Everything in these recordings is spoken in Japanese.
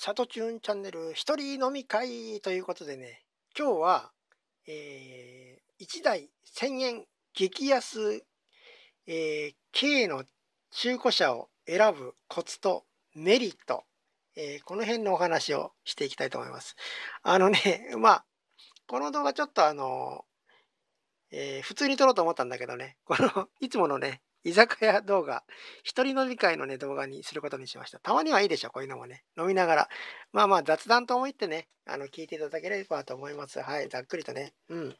シトチューンチャンネル一人飲み会ということでね、今日は、えー、1台1000円激安、えー、K の中古車を選ぶコツとメリット、えー、この辺のお話をしていきたいと思います。あのね、まあ、この動画ちょっとあの、えー、普通に撮ろうと思ったんだけどね、この、いつものね、居酒屋動画、一人飲み会のね、動画にすることにしました。たまにはいいでしょ、こういうのもね。飲みながら。まあまあ、雑談と思ってね、あの、聞いていただければと思います。はい、ざっくりとね。うん。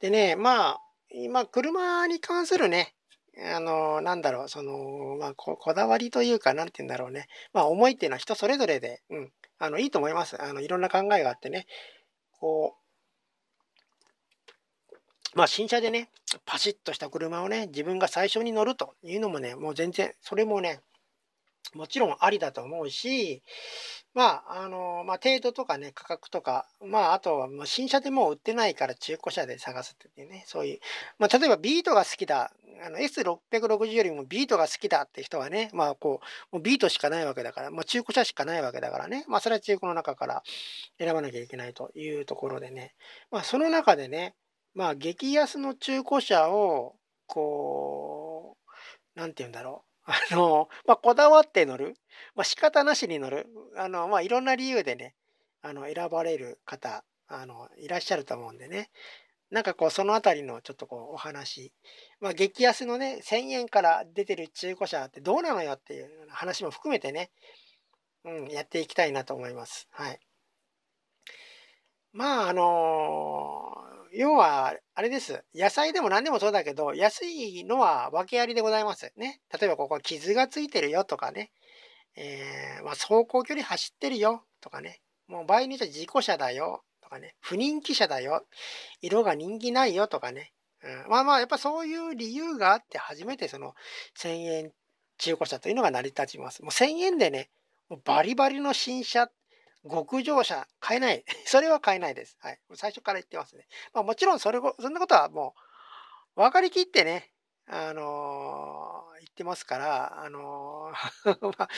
でね、まあ、今、車に関するね、あの、なんだろう、その、まあこ、こだわりというか、なんて言うんだろうね。まあ、思いっていうのは人それぞれで、うん、あの、いいと思います。あの、いろんな考えがあってね。こう、まあ新車でね、パシッとした車をね、自分が最初に乗るというのもね、もう全然、それもね、もちろんありだと思うし、まあ、あの、まあ、程度とかね、価格とか、まあ、あとは、もう新車でもう売ってないから中古車で探すっていうね、そういう、まあ、例えばビートが好きだ、あの S660 よりもビートが好きだって人はね、まあ、こう、もうビートしかないわけだから、まあ、中古車しかないわけだからね、まあ、それは中古の中から選ばなきゃいけないというところでね、まあ、その中でね、まあ激安の中古車をこう何て言うんだろうあの、まあ、こだわって乗る、まあ、仕方なしに乗る、あの、まあ、いろんな理由でね、あの、選ばれる方、あの、いらっしゃると思うんでね、なんかこう、そのあたりのちょっとこう、お話、まあ、激安のね、1000円から出てる中古車ってどうなのよっていう話も含めてね、うん、やっていきたいなと思います。はい。まあ、あのー要は、あれです。野菜でも何でもそうだけど、安いのは訳ありでございます。ね。例えばここ傷がついてるよとかね。えー、まあ、走行距離走ってるよとかね。もう場合によっては事故車だよとかね。不人気車だよ。色が人気ないよとかね。うん、まあまあ、やっぱそういう理由があって初めてその1000円中古車というのが成り立ちます。もう1000円でね、バリバリの新車っ極上車買えない。それは買えないです。はい。最初から言ってますね。まあ、もちろんそれ、そんなことはもう、分かりきってね、あのー、言ってますから、あのー ま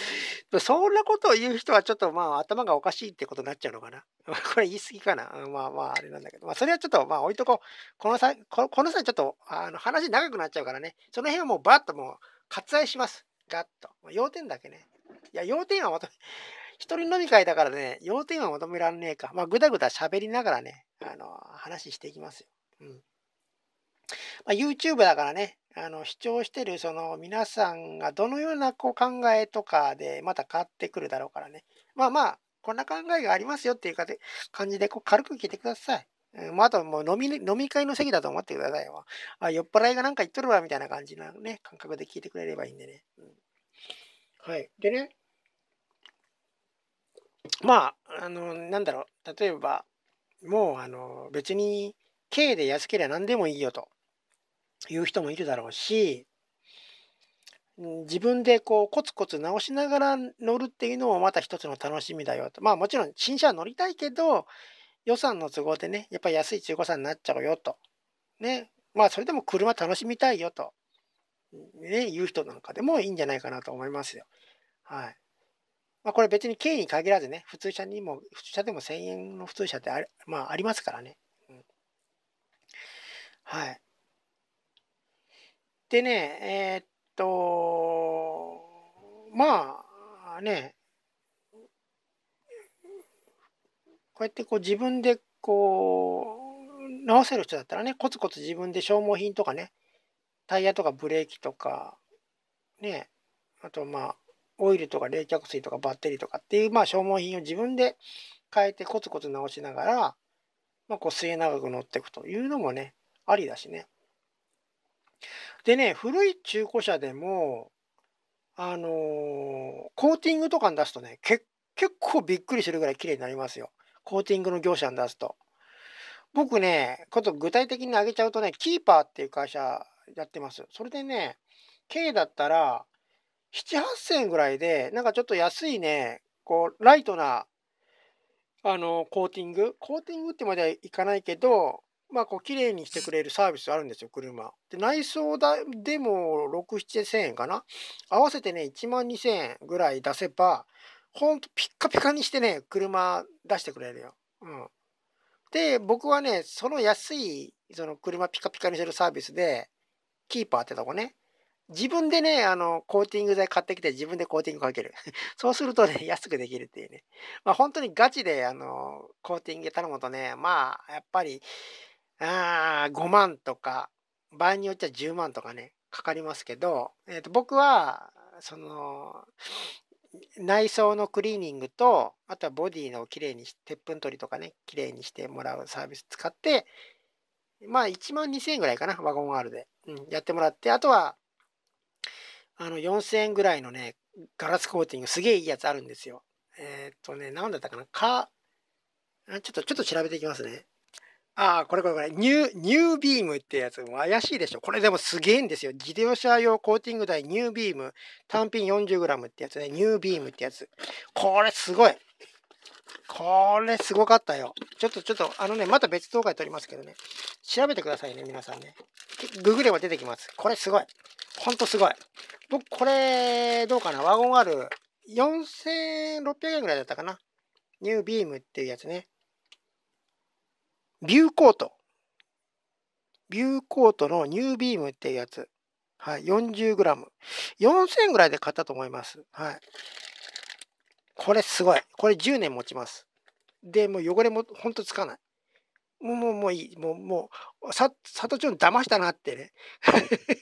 あ、そんなことを言う人はちょっとまあ頭がおかしいってことになっちゃうのかな。これ言い過ぎかな。まあまああれなんだけど、まあそれはちょっとまあ置いとこう。この際、この際ちょっとあの話長くなっちゃうからね、その辺はもうバッともう割愛します。ガッと。要点だけね。いや、要点はまた、一人飲み会だからね、要点は求められねえか。まあ、ぐだぐだ喋りながらね、あの、話していきますよ。うん。まあ、YouTube だからね、あの、視聴してるその皆さんがどのようなこう考えとかでまた変わってくるだろうからね。まあまあ、こんな考えがありますよっていうか感じでこう軽く聞いてください。うんまあ、あともう飲み飲み会の席だと思ってくださいよ。あ酔っ払いがなんか言っとるわみたいな感じのね、感覚で聞いてくれればいいんでね。うん、はい。でね、まあ、あの、なんだろう、例えば、もう、あの、別に、軽で安ければ何でもいいよという人もいるだろうし、自分でこうコツコツ直しながら乗るっていうのもまた一つの楽しみだよと。まあもちろん新車は乗りたいけど予算の都合でね、やっぱり安い中古車になっちゃうよと。ね。まあそれでも車楽しみたいよと。ね、いう人なんかでもいいんじゃないかなと思いますよ。はい。まあ、これ別に軽に限らずね、普通車にも、普通車でも1000円の普通車ってある、まあ、ありますからね。はい。でね、えー、っと、まあね、こうやってこう自分でこう、直せる人だったらね、コツコツ自分で消耗品とかね、タイヤとかブレーキとか、ね、あとまあ、オイルとか冷却水とかバッテリーとかっていう、まあ、消耗品を自分で変えてコツコツ直しながら、まあ、こう末長く乗っていくというのもね、ありだしね。でね、古い中古車でも、あのー、コーティングとかに出すとね、結構びっくりするぐらい綺麗になりますよ。コーティングの業者に出すと。僕ね、こと具体的に挙げちゃうとね、キーパーっていう会社やってます。それでね、K だったら、7、8 0 0円ぐらいで、なんかちょっと安いね、こう、ライトな、あの、コーティング。コーティングってまではいかないけど、まあ、こう、綺麗にしてくれるサービスあるんですよ、車。で、内装だでも6、7 0 0円かな。合わせてね、1万2 0 0 0円ぐらい出せば、ほんとピッカピカにしてね、車出してくれるよ。うん。で、僕はね、その安い、その車ピカピカにしてるサービスで、キーパーってとこね、自分でね、あの、コーティング剤買ってきて自分でコーティングかける。そうするとね、安くできるっていうね。まあ本当にガチで、あの、コーティング頼むとね、まあ、やっぱり、あ5万とか、場合によっちゃ10万とかね、かかりますけど、えっ、ー、と、僕は、その、内装のクリーニングと、あとはボディのきれいにし、鉄粉取りとかね、きれいにしてもらうサービス使って、まあ1万2000円ぐらいかな、ワゴン R で、うん、やってもらって、あとは、あの4000円ぐらいのね、ガラスコーティング、すげえいいやつあるんですよ。えー、っとね、なんだったかなか、ちょっと、ちょっと調べていきますね。ああ、これこれこれ、ニュー、ニュービームってやつ、も怪しいでしょ。これでもすげえんですよ。自動車用コーティング台ニュービーム、単品 40g ってやつね、ニュービームってやつ。これすごい。これすごかったよ。ちょっとちょっと、あのね、また別動画で撮りますけどね。調べてくださいね、皆さんね。ググれば出てきます。これすごい。ほんとすごい。僕、これ、どうかなワゴン R、4600円ぐらいだったかなニュービームっていうやつね。ビューコート。ビューコートのニュービームっていうやつ。はい、40g。4000円ぐらいで買ったと思います。はい。これすごい。これ10年持ちます。で、もう汚れもほんとつかない。もうもうもういいもうもうさ佐藤潤騙したなってね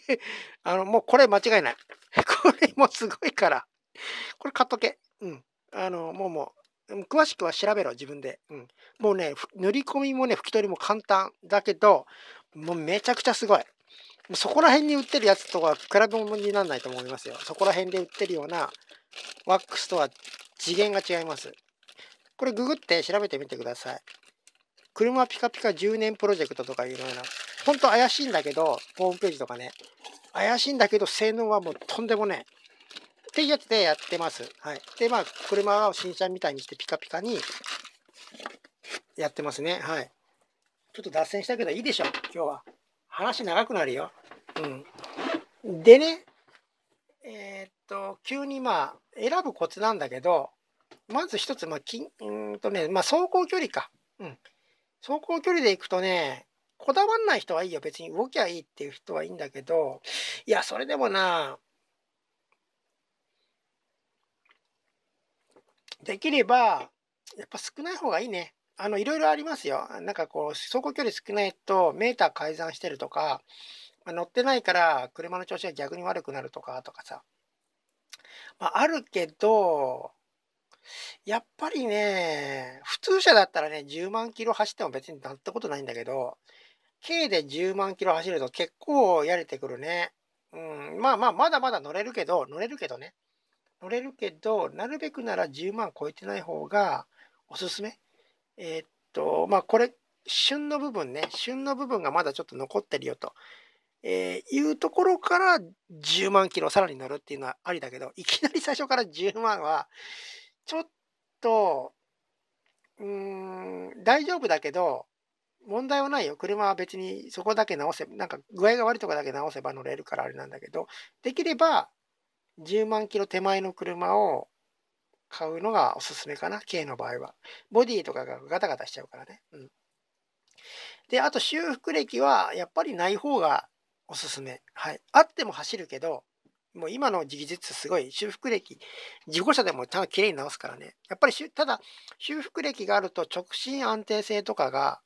あのもうこれ間違いない これもすごいから これ買っとけうんあのもうもう詳しくは調べろ自分で、うん、もうね塗り込みもね拭き取りも簡単だけどもうめちゃくちゃすごいそこら辺に売ってるやつとは比べ物にならないと思いますよそこら辺で売ってるようなワックスとは次元が違いますこれググって調べてみてください車ピカピカ10年プロジェクトとかいうような、ほんと怪しいんだけど、ホームページとかね、怪しいんだけど、性能はもうとんでもねえ。っていうやつでやってます。はい。で、まあ、車を新車みたいにしてピカピカにやってますね。はい。ちょっと脱線したけどいいでしょ、今日は。話長くなるよ。うん。でね、えー、っと、急にまあ、選ぶコツなんだけど、まず一つ、まあ、きんとね、まあ、走行距離か。うん。走行距離で行くとね、こだわんない人はいいよ。別に動きゃいいっていう人はいいんだけど、いや、それでもな、できれば、やっぱ少ない方がいいね。あの、いろいろありますよ。なんかこう、走行距離少ないと、メーター改ざんしてるとか、ま乗ってないから車の調子が逆に悪くなるとか、とかさ。まあ、あるけど、やっぱりね、普通車だったらね、10万キロ走っても別になったことないんだけど、軽で10万キロ走ると結構やれてくるね。うん、まあまあ、まだまだ乗れるけど、乗れるけどね。乗れるけど、なるべくなら10万超えてない方がおすすめ。えー、っと、まあこれ、旬の部分ね、旬の部分がまだちょっと残ってるよと、えー、いうところから10万キロさらに乗るっていうのはありだけど、いきなり最初から10万は、ちょっと、うーん、大丈夫だけど、問題はないよ。車は別にそこだけ直せ、なんか具合が悪いとこだけ直せば乗れるからあれなんだけど、できれば10万キロ手前の車を買うのがおすすめかな。K の場合は。ボディとかがガタガタしちゃうからね。うん。で、あと修復歴はやっぱりない方がおすすめ。はい。あっても走るけど、もう今の技術すごい修復歴、事故車でもちゃんと綺麗に直すからね。やっぱりただ修復歴があると直進安定性とかが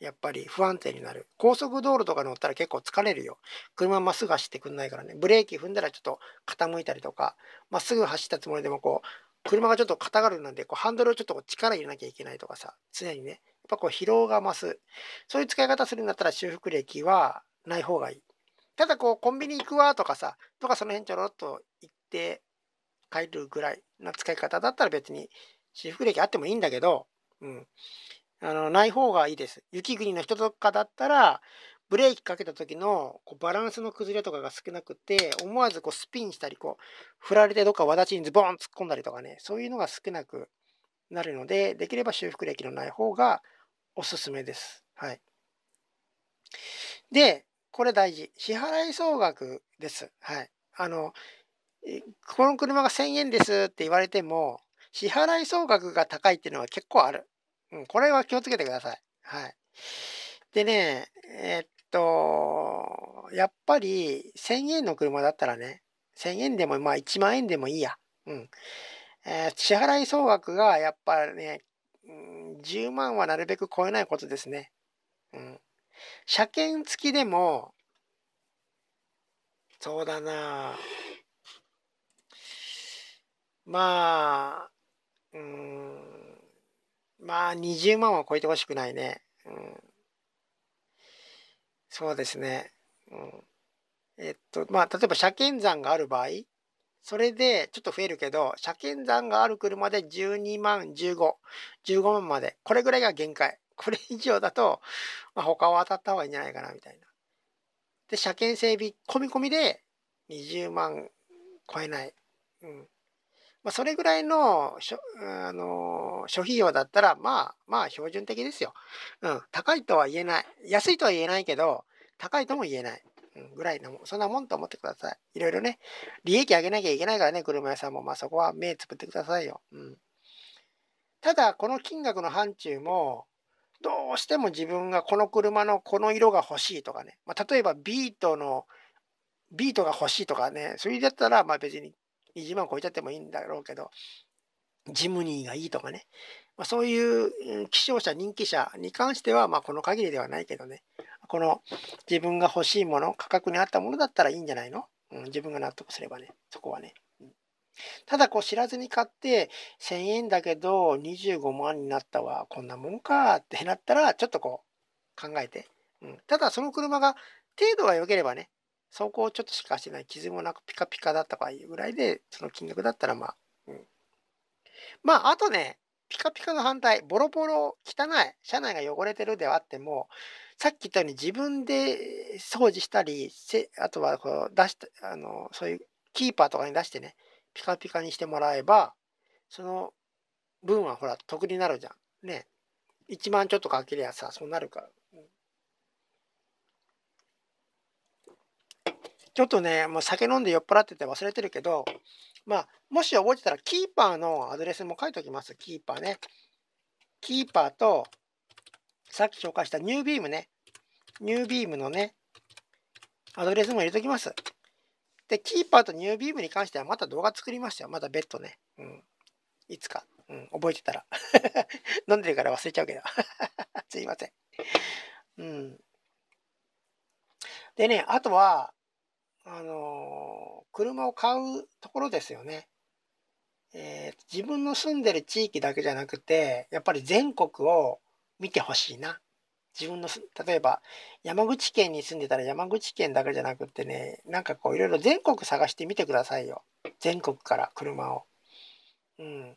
やっぱり不安定になる。高速道路とか乗ったら結構疲れるよ。車まっすぐ走ってくんないからね。ブレーキ踏んだらちょっと傾いたりとか、まっすぐ走ったつもりでもこう、車がちょっと肩がるなんで、こうハンドルをちょっと力入れなきゃいけないとかさ、常にね。やっぱこう疲労が増す。そういう使い方するんだったら修復歴はない方がいい。ただこうコンビニ行くわとかさとかその辺ちょろっと行って帰るぐらいの使い方だったら別に私服歴あってもいいんだけど、うん、あのない方がいいです。雪国の人とかだったらブレーキかけた時のこうバランスの崩れとかが少なくて思わずこうスピンしたりこう振られてどっかわだちにズボン突っ込んだりとかねそういうのが少なくなるのでできれば修復歴のない方がおすすめです。はい、でこれ大事。支払い総額です。はい。あの、この車が1000円ですって言われても、支払い総額が高いっていうのは結構ある。うん、これは気をつけてください。はい。でね、えー、っと、やっぱり1000円の車だったらね、1000円でも、まあ1万円でもいいや。うん。えー、支払い総額がやっぱね、10万はなるべく超えないことですね。車検付きでも、そうだなまあ、うん、まあ20万は超えてほしくないね。うん、そうですね。うん、えっと、まあ例えば車検算がある場合、それでちょっと増えるけど、車検算がある車で12万15、15万まで、これぐらいが限界。これ以上だと、まあ、他を当たった方がいいんじゃないかなみたいな。で、車検整備込み込みで20万超えない。うん。まあ、それぐらいの、しょあの諸費用だったら、まあ、まあ、標準的ですよ。うん。高いとは言えない。安いとは言えないけど、高いとも言えない。うん、ぐらいの、そんなもんと思ってください。いろいろね、利益上げなきゃいけないからね、車屋さんも。まあ、そこは目つぶってくださいよ。うん。ただ、この金額の範疇も、どうしても自分がこの車のこの色が欲しいとかね、まあ、例えばビートのビートが欲しいとかねそれだったらまあ別に20万超えちゃってもいいんだろうけどジムニーがいいとかね、まあ、そういう希少者人気者に関してはまあこの限りではないけどねこの自分が欲しいもの価格に合ったものだったらいいんじゃないの、うん、自分が納得すればねそこはね。ただこう知らずに買って1000円だけど25万になったわこんなもんかってなったらちょっとこう考えて、うん、ただその車が程度が良ければね走行ちょっとしかしてない傷もなくピカピカだったかいうぐらいでその金額だったらまあ、うん、まああとねピカピカの反対ボロボロ汚い車内が汚れてるではあってもさっき言ったように自分で掃除したりあとはこう出したあのそういうキーパーとかに出してねピカピカにしてもらえば、その分はほら、得になるじゃん。ね。1万ちょっとかけりゃさ、そうなるから。ちょっとね、もう酒飲んで酔っ払ってて忘れてるけど、まあ、もし覚えてたら、キーパーのアドレスも書いておきます。キーパーね。キーパーと、さっき紹介したニュービームね。ニュービームのね、アドレスも入れときます。で、キーパーとニュービームに関してはまた動画作りましたよ。また別途ね。うん。いつか。うん。覚えてたら。飲んでるから忘れちゃうけど。すいません。うん。でね、あとは、あのー、車を買うところですよね。えー、自分の住んでる地域だけじゃなくて、やっぱり全国を見てほしいな。自分の、例えば山口県に住んでたら山口県だけじゃなくってね、なんかこういろいろ全国探してみてくださいよ。全国から車を。うん。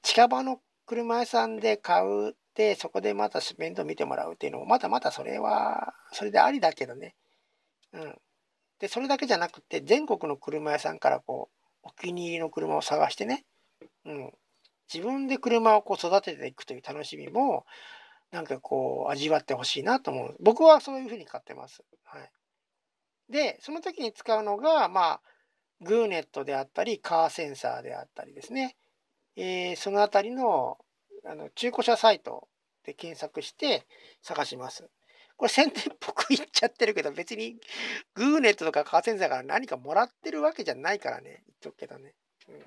近場の車屋さんで買うって、そこでまた面倒見てもらうっていうのも、まだまだそれは、それでありだけどね。うん。で、それだけじゃなくって、全国の車屋さんからこう、お気に入りの車を探してね、うん。自分で車をこう育てていくという楽しみも、なんかこう、味わってほしいなと思う。僕はそういうふうに買ってます。はい。で、その時に使うのが、まあ、グーネットであったり、カーセンサーであったりですね。えー、そのあたりの、あの、中古車サイトで検索して探します。これ宣伝っぽく言っちゃってるけど、別にグーネットとかカーセンサーから何かもらってるわけじゃないからね。言っとくけどね。うん。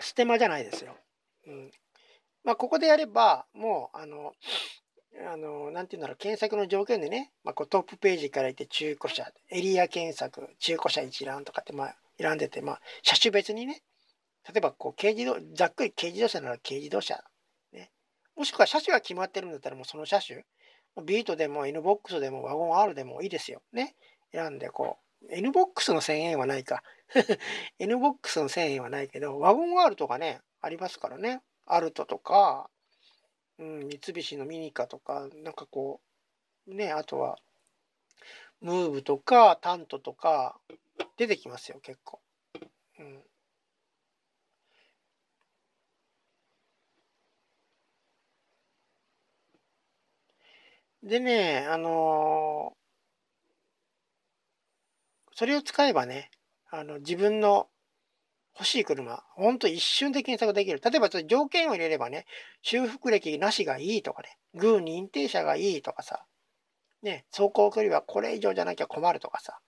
ステマじゃないですよ。うんまあ、ここでやればもうあのあの、何て言うんだろう、検索の条件でね、まあ、こうトップページからいって中古車、エリア検索、中古車一覧とかって、まあ、選んでて、まあ、車種別にね、例えば、こう、軽自動、ざっくり軽自動車なら軽自動車、ね。もしくは車種が決まってるんだったら、もうその車種、ビートでも N b o x でもワゴン R でもいいですよ。ね。選んで、こう、N b o x の1000円はないか。N b o x の1000円はないけど、ワゴン R とかね、ありますからね。アルトとか、うん、三菱のミニカとか、なんかこう、ね、あとは、ムーブとか、タントとか、出てきますよ、結構。うん。でね、あのー、それを使えばね、あの、自分の欲しい車、ほんと一瞬で検索できる。例えば、条件を入れればね、修復歴なしがいいとかね、ー認定者がいいとかさ、ね、走行距離はこれ以上じゃなきゃ困るとかさ、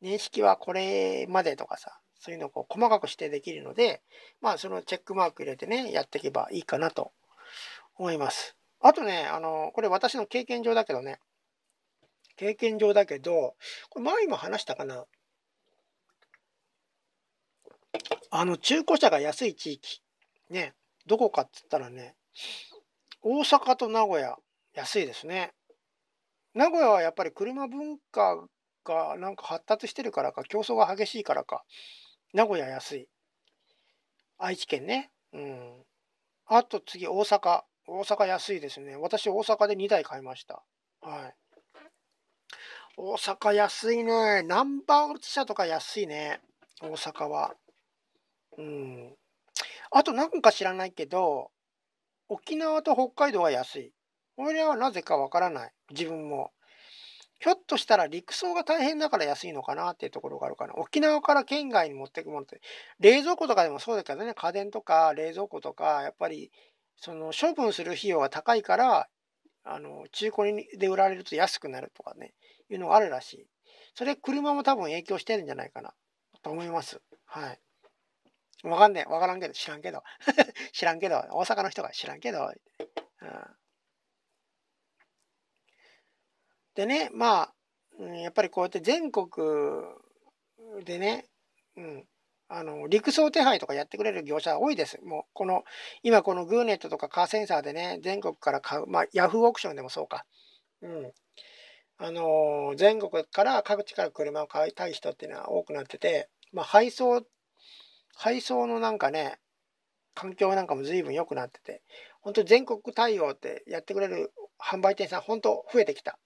年式はこれまでとかさ、そういうのをこう細かく指定できるので、まあそのチェックマーク入れてね、やっていけばいいかなと思います。あとね、あの、これ私の経験上だけどね、経験上だけど、これ前も話したかなあの中古車が安い地域ねどこかっつったらね大阪と名古屋安いですね名古屋はやっぱり車文化がなんか発達してるからか競争が激しいからか名古屋安い愛知県ねうんあと次大阪大阪安いですね私大阪で2台買いましたはい大阪安いねナンバー車とか安いね大阪はうん。あと何か知らないけど、沖縄と北海道は安い。俺はなぜかわからない。自分も。ひょっとしたら陸送が大変だから安いのかなっていうところがあるかな。沖縄から県外に持っていくものって、冷蔵庫とかでもそうだけどね、家電とか冷蔵庫とか、やっぱり、その処分する費用が高いから、あの、中古にで売られると安くなるとかね、いうのがあるらしい。それ車も多分影響してるんじゃないかな、と思います。はい。わかんねえ。わからんけど、知らんけど。知らんけど、大阪の人が知らんけど。うん、でね、まあ、やっぱりこうやって全国でね、うん、あの、陸送手配とかやってくれる業者多いです。もう、この、今このグーネットとかカーセンサーでね、全国から買う、まあ、ヤフーオークションでもそうか。うん。あの全国から各地から車を買いたい人っていうのは多くなってて、まあ、配送配送のなんかね、環境なんかも随分良くなってて、本当全国対応ってやってくれる販売店さん、本当増えてきた。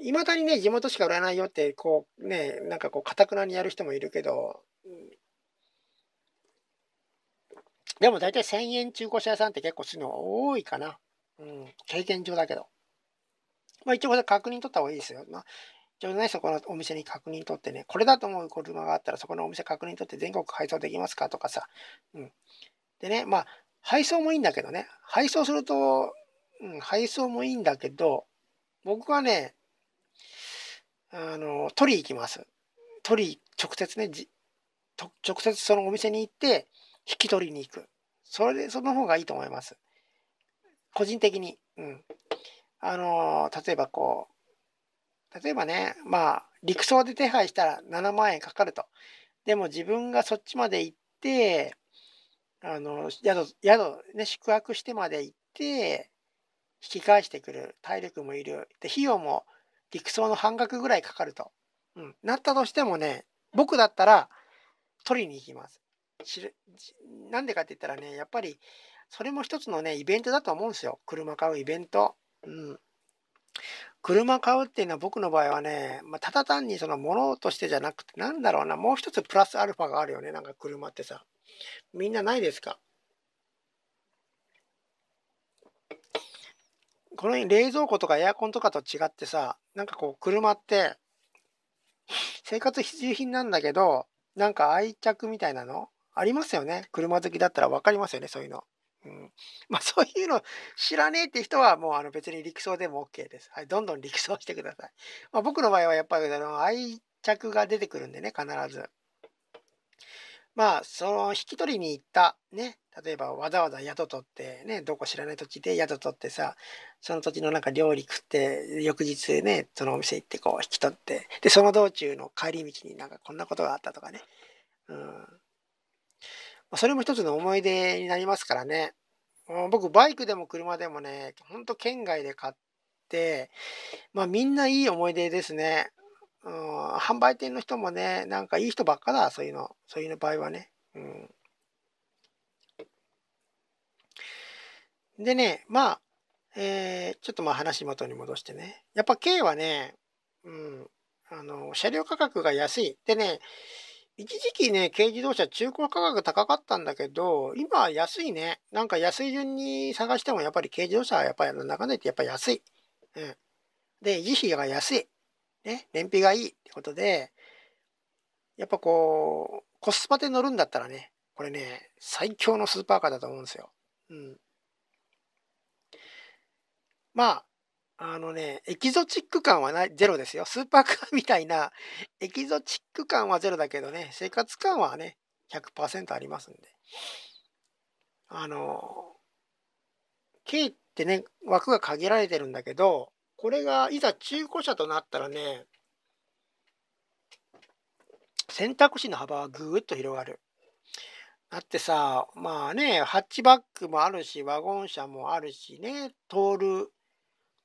いまだにね、地元しか売らないよって、こうね、なんかこう、かたくなにやる人もいるけど、うん、でも大体1000円中古車屋さんって結構するの多いかな。うん、経験上だけど。まあ一応これ確認取った方がいいですよ。まあ、ちょうどね、そこのお店に確認取ってね、これだと思う車があったら、そこのお店確認取って全国配送できますかとかさ。うん。でね、まあ、配送もいいんだけどね、配送すると、うん、配送もいいんだけど、僕はね、あの、取り行きます。取り、直接ね、じ直接そのお店に行って、引き取りに行く。それで、その方がいいと思います。個人的に。うん。あの、例えばこう、例えばね、まあ、陸送で手配したら7万円かかると。でも自分がそっちまで行って、あの、宿、宿、ね、宿泊してまで行って、引き返してくる体力もいる。で、費用も陸送の半額ぐらいかかると。うん。なったとしてもね、僕だったら取りに行きます。なんでかって言ったらね、やっぱり、それも一つのね、イベントだと思うんですよ。車買うイベント。うん。車買うっていうのは僕の場合はね、まあ、ただ単にその物としてじゃなくて、なんだろうな、もう一つプラスアルファがあるよね、なんか車ってさ。みんなないですかこの冷蔵庫とかエアコンとかと違ってさ、なんかこう車って、生活必需品なんだけど、なんか愛着みたいなのありますよね。車好きだったら分かりますよね、そういうの。うん、まあ そういうの知らねえって人はもうあの別に陸送でも OK です。はい、どんどん陸送してください。まあ、僕の場合はやっぱりあの愛着が出てくるんでね、必ず。まあその引き取りに行ったね、例えばわざわざ宿取ってね、どこ知らない土地で宿取ってさ、その土地のなんか料理食って、翌日ね、そのお店行ってこう引き取って、で、その道中の帰り道になんかこんなことがあったとかね。うんそれも一つの思い出になりますからね。僕、バイクでも車でもね、ほんと県外で買って、まあみんないい思い出ですね。うん、販売店の人もね、なんかいい人ばっかだ、そういうの。そういうの場合はね。うん、でね、まあ、えー、ちょっとまあ話元に戻してね。やっぱ K はね、うん、あの、車両価格が安い。でね、一時期ね、軽自動車中古価格高かったんだけど、今は安いね。なんか安い順に探してもやっぱり軽自動車はやっぱり長年ってやっぱ安い。うん。で、維持費が安い。ね、燃費がいいってことで、やっぱこう、コスパで乗るんだったらね、これね、最強のスーパーカーだと思うんですよ。うん。まあ、あのね、エキゾチック感はないゼロですよ。スーパーカーみたいなエキゾチック感はゼロだけどね、生活感はね、100%ありますんで。あの、K ってね、枠が限られてるんだけど、これがいざ中古車となったらね、選択肢の幅はぐーっと広がる。だってさ、まあね、ハッチバックもあるし、ワゴン車もあるしね、通る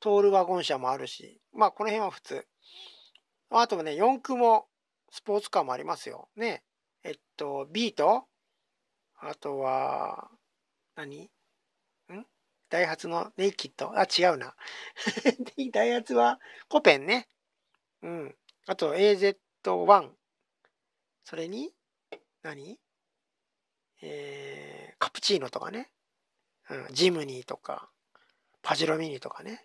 トールワゴン車もあるし、まあこの辺は普通。あとね、4駆もスポーツカーもありますよ。ね。えっと、ビートあとは、何んダイハツのネイキッドあ、違うな。ダイハツはコペンね。うん。あと AZ1。それに、何えー、カプチーノとかね。うん、ジムニーとか、パジロミニとかね。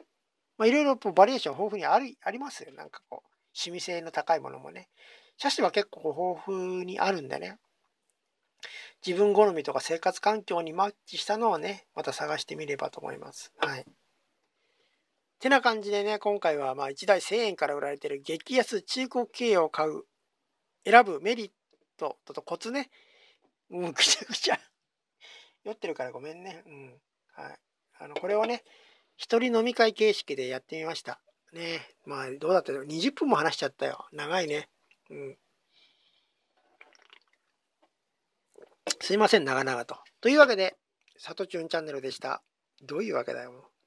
まあ、いろいろバリエーション豊富にありありますよ。なんかこう、趣味性の高いものもね。写真は結構豊富にあるんでね。自分好みとか生活環境にマッチしたのをね、また探してみればと思います。はい。てな感じでね、今回はまあ1台1000円から売られてる激安中古経を買う、選ぶメリットとコツね。もうん、ぐちゃぐちゃ。酔ってるからごめんね。うん。はい。あの、これをね、一人飲み会形式でやってみました。ねまあどうだったの ?20 分も話しちゃったよ。長いね。うん。すいません、長々と。というわけで、さとちゅんチャンネルでした。どういうわけだよ。